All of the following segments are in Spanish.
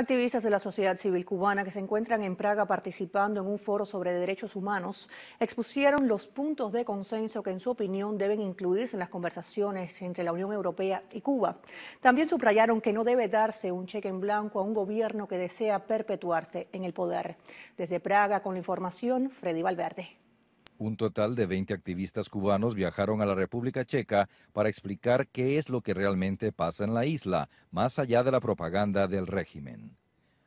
Activistas de la sociedad civil cubana que se encuentran en Praga participando en un foro sobre derechos humanos expusieron los puntos de consenso que en su opinión deben incluirse en las conversaciones entre la Unión Europea y Cuba. También subrayaron que no debe darse un cheque en blanco a un gobierno que desea perpetuarse en el poder. Desde Praga, con la información, Freddy Valverde. Un total de 20 activistas cubanos viajaron a la República Checa para explicar qué es lo que realmente pasa en la isla, más allá de la propaganda del régimen.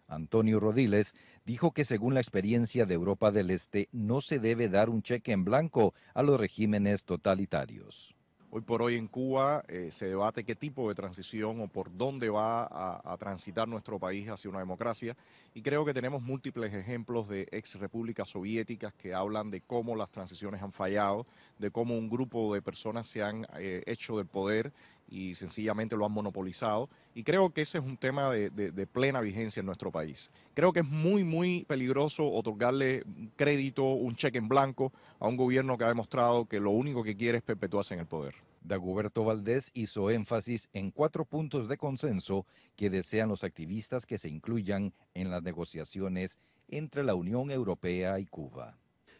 Antonio Rodiles dijo que según la experiencia de Europa del Este no se debe dar un cheque en blanco a los regímenes totalitarios. Hoy por hoy en Cuba eh, se debate qué tipo de transición o por dónde va a, transitar nuestro país hacia una democracia y creo que tenemos múltiples ejemplos de ex repúblicas soviéticas que hablan de cómo las transiciones han fallado, de cómo un grupo de personas se han eh, hecho del poder y sencillamente lo han monopolizado. Y creo que ese es un tema de, plena vigencia en nuestro país. Creo que es muy, muy peligroso otorgarle crédito, un cheque en blanco a un gobierno que ha demostrado que lo único que quiere es perpetuarse en el poder. Dagoberto Valdés hizo énfasis en cuatro puntos de consenso que desean los activistas que se incluyan en las negociaciones entre la Unión Europea y Cuba.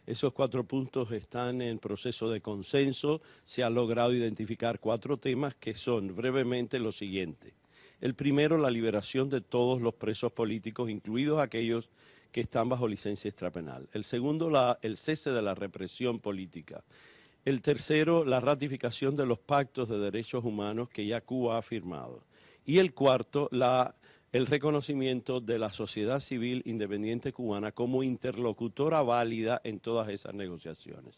Esos cuatro puntos están en proceso de consenso. Se ha logrado identificar cuatro temas que son brevemente los siguientes. El primero, la liberación de todos los presos políticos, incluidos aquellos que están bajo licencia extrapenal. El segundo, el cese de la represión política. El tercero, la ratificación de los pactos de derechos humanos que ya Cuba ha firmado. Y el cuarto, la el reconocimiento de la sociedad civil independiente cubana como interlocutora válida en todas esas negociaciones.